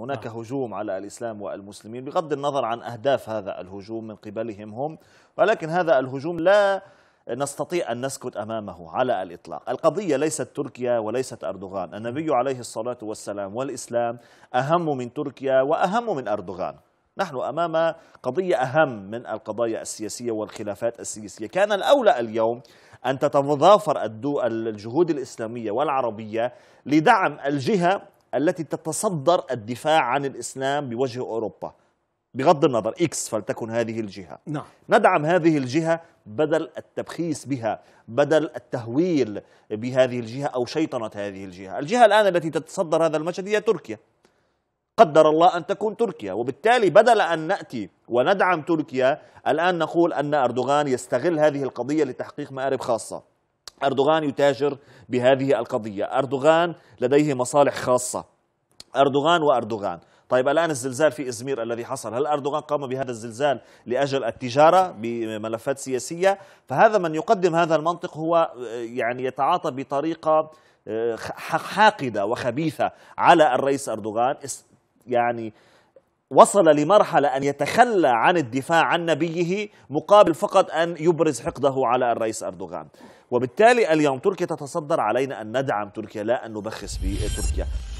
هناك آه. هجوم على الإسلام والمسلمين بغض النظر عن أهداف هذا الهجوم من قبلهم هم ولكن هذا الهجوم لا نستطيع أن نسكت أمامه على الإطلاق القضية ليست تركيا وليست أردوغان النبي عليه الصلاة والسلام والإسلام أهم من تركيا وأهم من أردوغان نحن أمام قضية أهم من القضايا السياسية والخلافات السياسية كان الأولى اليوم أن تتضافر الجهود الإسلامية والعربية لدعم الجهة التي تتصدر الدفاع عن الإسلام بوجه أوروبا بغض النظر إكس فلتكن هذه الجهة نعم. ندعم هذه الجهة بدل التبخيس بها بدل التهويل بهذه الجهة أو شيطنة هذه الجهة الجهة الآن التي تتصدر هذا المشهد هي تركيا قدر الله أن تكون تركيا وبالتالي بدل أن نأتي وندعم تركيا الآن نقول أن أردوغان يستغل هذه القضية لتحقيق مآرب خاصة أردوغان يتاجر بهذه القضية أردوغان لديه مصالح خاصة أردوغان وأردوغان طيب الآن الزلزال في إزمير الذي حصل هل أردوغان قام بهذا الزلزال لأجل التجارة بملفات سياسية فهذا من يقدم هذا المنطق هو يعني يتعاطى بطريقة آه، حاقدة وخبيثة على الرئيس أردوغان يعني وصل لمرحلة أن يتخلى عن الدفاع عن نبيه مقابل فقط أن يبرز حقده على الرئيس أردوغان وبالتالي اليوم تركيا تتصدر علينا أن ندعم تركيا لا أن نبخس بتركيا